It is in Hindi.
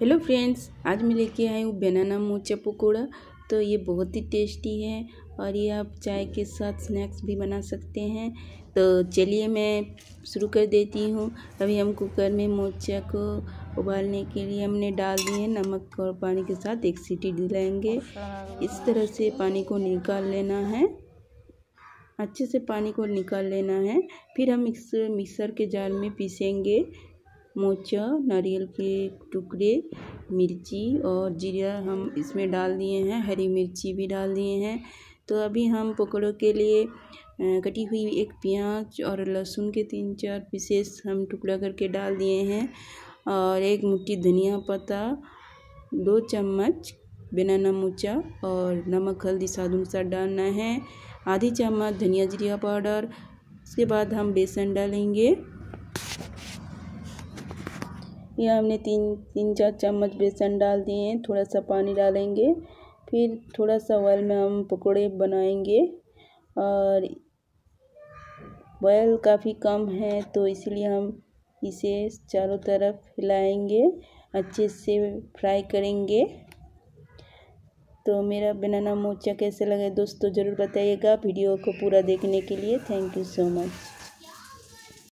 हेलो फ्रेंड्स आज मैं लेके आई हूँ बनाना मोचा पकौड़ा तो ये बहुत ही टेस्टी है और ये आप चाय के साथ स्नैक्स भी बना सकते हैं तो चलिए मैं शुरू कर देती हूँ अभी हम कुकर में मोचा को उबालने के लिए हमने डाल दिए नमक और पानी के साथ एक सीटी दिलाएंगे इस तरह से पानी को निकाल लेना है अच्छे से पानी को निकाल लेना है फिर हम इस मिक्सर के जार में पीसेंगे मोचा नारियल के टुकड़े मिर्ची और जीरा हम इसमें डाल दिए हैं हरी मिर्ची भी डाल दिए हैं तो अभी हम पकौड़ों के लिए कटी हुई एक प्याज और लहसुन के तीन चार पीसेस हम टुकड़ा करके डाल दिए हैं और एक मुट्ठी धनिया पत्ता दो चम्मच बनाना मोचा और नमक हल्दी स्वाद अनुसार डालना है आधी चम्मच धनिया जीरा पाउडर उसके बाद हम बेसन डालेंगे यह हमने तीन तीन चार चम्मच बेसन डाल दिए हैं थोड़ा सा पानी डालेंगे फिर थोड़ा सा ऑयल में हम पकौड़े बनाएंगे और ऑयल काफ़ी कम है तो इसलिए हम इसे चारों तरफ हिलाएंगे अच्छे से फ्राई करेंगे तो मेरा बनाना मोचा कैसे लगे दोस्तों ज़रूर बताइएगा वीडियो को पूरा देखने के लिए थैंक यू सो मच